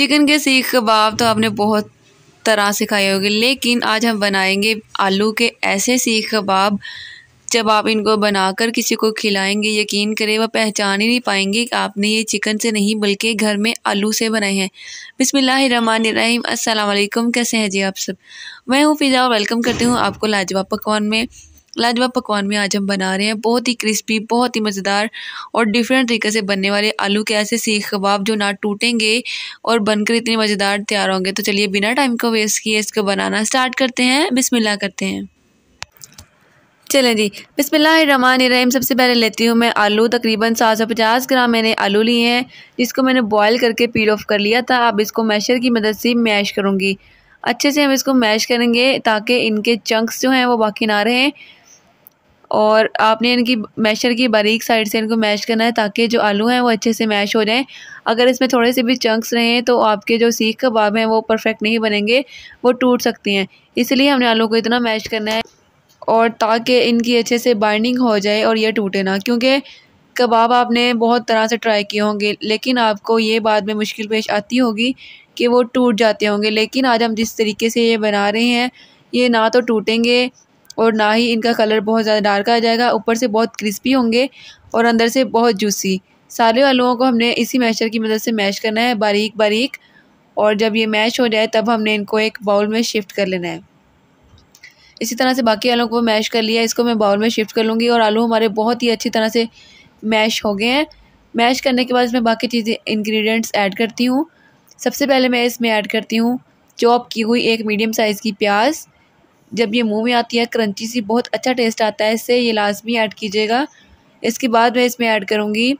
chicken के सीख कबाब तो आपने बहुत तरह से खाए होंगे लेकिन आज हम बनाएंगे आलू के ऐसे सीख कबाब जब आप इनको बनाकर किसी को खिलाएंगे यकीन करें वह पहचान ही नहीं पाएंगे कि आपने ये चिकन से नहीं बल्कि घर में आलू से बनाए हैं बिसमीम अस्सलाम वालेकुम कैसे हैं जी आप सब मैं हूँ फिज़ा और वेलकम करती हूँ आपको लाजवाब पकवान में लाजवा पकवान में आज हम बना रहे हैं बहुत ही क्रिस्पी बहुत ही मज़ेदार और डिफरेंट तरीके से बनने वाले आलू के ऐसे सीख कबाब जो ना टूटेंगे और बनकर इतने मज़ेदार तैयार होंगे तो चलिए बिना टाइम को वेस्ट किए इसको बनाना स्टार्ट करते हैं बिसमिल्ला करते हैं चलें जी बिसमीम सबसे पहले लेती हूँ मैं आलू तकरीबन 750 ग्राम मैंने आलू लिए हैं जिसको मैंने बॉईल करके पील ऑफ कर लिया था अब इसको मैशर की मदद से मैश करूँगी अच्छे से हम इसको मैश करेंगे ताकि इनके चंक्स जो हैं वो बाकी ना रहें और आपने इनकी मैशर की बारीक साइड से इनको मैश करना है ताकि जो आलू हैं वो अच्छे से मैश हो जाएं अगर इसमें थोड़े से भी चंक्स रहें तो आपके जो सीख कबाब हैं वो परफेक्ट नहीं बनेंगे वो टूट सकती हैं इसलिए हमने आलू को इतना मैश करना है और ताकि इनकी अच्छे से बाइंडिंग हो जाए और ये टूटे ना क्योंकि कबाब आपने बहुत तरह से ट्राई किए होंगे लेकिन आपको ये बाद में मुश्किल पेश आती होगी कि वो टूट जाते होंगे लेकिन आज हम जिस तरीके से ये बना रहे हैं ये ना तो टूटेंगे और ना ही इनका कलर बहुत ज़्यादा डार्क आ जाएगा ऊपर से बहुत क्रिस्पी होंगे और अंदर से बहुत जूसी सारे आलुओं को हमने इसी मैशर की मदद से मैश करना है बारीक बारीक और जब ये मैश हो जाए तब हमने इनको एक बाउल में शिफ्ट कर लेना है इसी तरह से बाकी आलू को मैश कर लिया इसको मैं बाउल में शिफ्ट कर लूँगी और आलू हमारे बहुत ही अच्छी तरह से मैश हो गए हैं मैश करने के बाद इसमें बाकी चीज़ें इंग्रेडिएंट्स ऐड करती हूँ सबसे पहले मैं इसमें ऐड करती हूँ चॉप की हुई एक मीडियम साइज़ की प्याज जब ये मुँह में आती है क्रंची सी बहुत अच्छा टेस्ट आता है इससे ये लाजमी ऐड कीजिएगा इसके बाद मैं इसमें ऐड करूँगी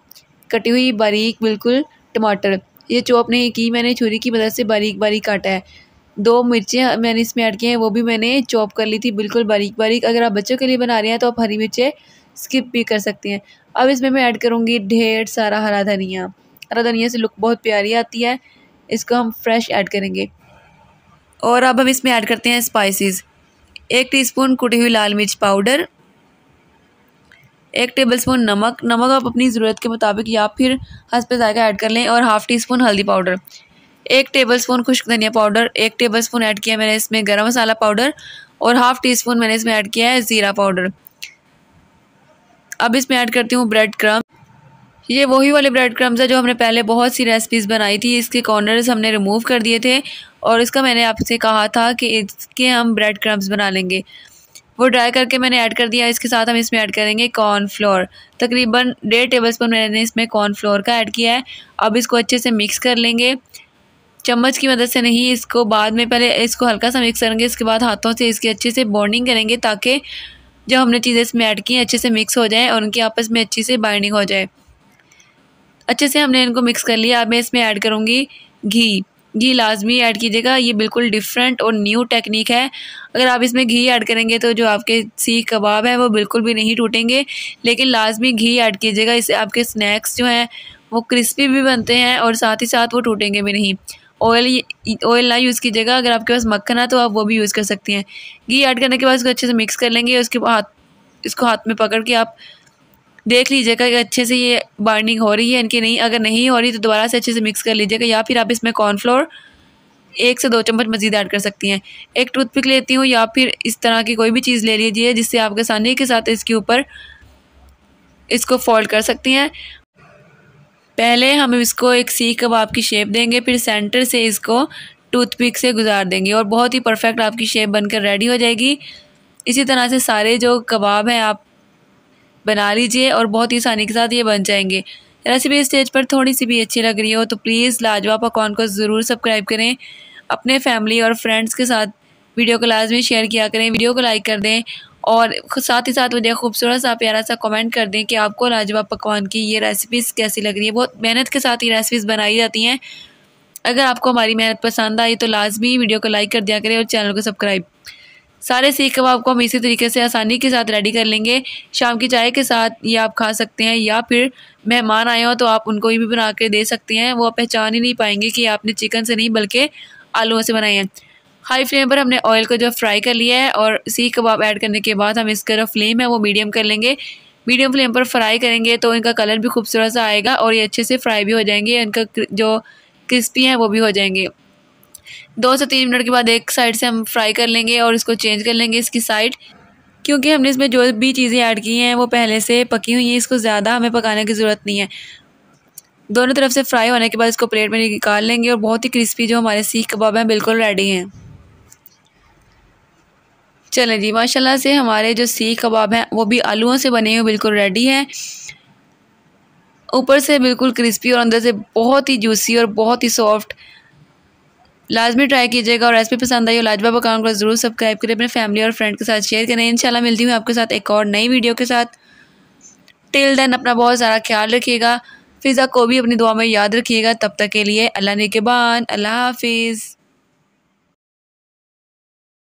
कटी हुई बारीक बिल्कुल टमाटर ये चॉप नहीं की मैंने छुरी की मदद से बारीक बारीक काटा है दो मिर्चें मैंने इसमें ऐड की हैं वो भी मैंने चॉप कर ली थी बिल्कुल बारीक बारीक अगर आप बच्चों के लिए बना रहे हैं तो आप हरी मिर्चें स्किप भी कर सकते हैं अब इसमें मैं ऐड करूँगी ढेर सारा हरा धनिया हरा धनिया से लुक बहुत प्यारी आती है इसको हम फ्रेश ऐड करेंगे और अब हम इसमें ऐड करते हैं स्पाइसिस एक टीस्पून कुटी हुई लाल मिर्च पाउडर एक टेबलस्पून नमक नमक आप अपनी ज़रूरत के मुताबिक या फिर हंस पे जायका ऐड कर लें और हाफ़ टी स्पून हल्दी पाउडर एक टेबलस्पून खुश्क धनिया पाउडर एक टेबलस्पून ऐड किया मैंने इसमें गरम मसाला पाउडर और हाफ़ टी स्पून मैंने इसमें ऐड किया है ज़ीरा पाउडर अब इसमें ऐड करती हूँ ब्रेड क्रम ये वही वाले ब्रेड क्रम्स है जो हमने पहले बहुत सी रेसिपीज़ बनाई थी इसके कॉर्नर्स हमने रिमूव कर दिए थे और इसका मैंने आपसे कहा था कि इसके हम ब्रेड क्रम्स बना लेंगे वो ड्राई करके मैंने ऐड कर दिया इसके साथ हम इसमें ऐड करेंगे कॉर्नफ्लोर तकरीबन डेढ़ टेबल स्पून मैंने इसमें कॉर्नफ्लोर का ऐड किया है अब इसको अच्छे से मिक्स कर लेंगे चम्मच की मदद से नहीं इसको बाद में पहले इसको हल्का सा मिक्स करेंगे इसके बाद हाथों से इसकी अच्छे से बॉन्डिंग करेंगे ताकि जो हमने चीज़ें इसमें ऐड की हैं अच्छे से मिक्स हो जाए और उनकी आपस में अच्छी से बाइंडिंग हो जाए अच्छे से हमने इनको मिक्स कर लिया अब मैं इसमें ऐड करूँगी घी घी लाजमी ऐड कीजिएगा ये बिल्कुल डिफरेंट और न्यू टेक्निक है अगर आप इसमें घी ऐड करेंगे तो जो आपके सीख कबाब हैं वो बिल्कुल भी नहीं टूटेंगे लेकिन लाजमी घी ऐड कीजिएगा इससे आपके स्नैक्स जो हैं वो क्रिस्पी भी बनते हैं और साथ ही साथ वो टूटेंगे भी नहीं ऑयल ऑयल ना यूज़ कीजिएगा अगर आपके पास मक्खन है तो आप वो भी यूज़ कर सकती हैं घी ऐड करने के बाद उसको अच्छे से मिक्स कर लेंगे उसके हाथ इसको हाथ में पकड़ के आप देख लीजिएगा कि अच्छे से ये बाइंडिंग हो रही है इनकी नहीं अगर नहीं हो रही तो दोबारा से अच्छे से मिक्स कर लीजिएगा या फिर आप इसमें कॉर्नफ्लोर एक से दो चम्मच मजीद ऐड कर सकती हैं एक टूथपिक लेती हूँ या फिर इस तरह की कोई भी चीज़ ले लीजिए जिससे आप आसानी के साथ इसके ऊपर इसको फोल्ड कर सकती हैं पहले हम इसको एक सीख कबाब की शेप देंगे फिर सेंटर से इसको टूथपिक से गुजार देंगे और बहुत ही परफेक्ट आपकी शेप बनकर रेडी हो जाएगी इसी तरह से सारे जो कबाब हैं आप बना लीजिए और बहुत ही आसानी के साथ ये बन जाएंगे रेसिपी स्टेज पर थोड़ी सी भी अच्छी लग रही हो तो प्लीज़ लाजवा पकवान को ज़रूर सब्सक्राइब करें अपने फैमिली और फ्रेंड्स के साथ वीडियो को लाजमी शेयर किया करें वीडियो को लाइक कर दें और साथ ही साथ मुझे खूबसूरत सा प्यारा सा कमेंट कर दें कि आपको लाजवा पकवान की ये रेसिपीज़ कैसी लग रही है बहुत मेहनत के साथ ये रेसिपीज़ बनाई जाती हैं अगर आपको हमारी मेहनत पसंद आई तो लाजमी वीडियो को लाइक कर दिया करें और चैनल को सब्सक्राइब सारे सीख कबाब को हम इसी तरीके से आसानी के साथ रेडी कर लेंगे शाम की चाय के साथ ये आप खा सकते हैं या फिर मेहमान आए हो तो आप उनको ये भी बना के दे सकते हैं वो पहचान ही नहीं पाएंगे कि आपने चिकन से नहीं बल्कि आलूओं से बनाए हैं हाई फ्लेम पर हमने ऑयल को जो फ्राई कर लिया है और सीख कबाब ऐड करने के बाद हम इसका जो फ्लेम है वो मीडियम कर लेंगे मीडियम फ्लेम पर फ्राई करेंगे तो इनका कलर भी खूबसूरत सा आएगा और ये अच्छे से फ्राई भी हो जाएंगे इनका जो क्रिस्पी है वो भी हो जाएंगे दो से तीन मिनट के बाद एक साइड से हम फ्राई कर लेंगे और इसको चेंज कर लेंगे इसकी साइड क्योंकि हमने इसमें जो भी चीज़ें ऐड की हैं वो पहले से पकी हुई हैं इसको ज़्यादा हमें पकाने की ज़रूरत नहीं है दोनों तरफ से फ्राई होने के बाद इसको प्लेट में निकाल लेंगे और बहुत ही क्रिस्पी जो हमारे सीख कबाब हैं बिल्कुल रेडी हैं चले जी माशाल्लाह से हमारे जो सीख कबाब हैं वो भी आलूओं से बने हुए बिल्कुल रेडी हैं ऊपर से बिल्कुल क्रिस्पी और अंदर से बहुत ही जूसी और बहुत ही सॉफ्ट लाजमी ट्राई कीजिएगा और रेसिपी पसंद आई हो लाजवाब अकाउंट को जरूर सब्सक्राइब करें अपने फैमिली और फ्रेंड के साथ शेयर करें इंशाल्लाह मिलती हूँ आपके साथ एक और नई वीडियो के साथ टिल देन अपना बहुत सारा ख्याल रखिएगा फिज़ा को भी अपनी दुआ में याद रखिएगा तब तक के लिए अल्लाह ने के बान अल्लाह हाफिज़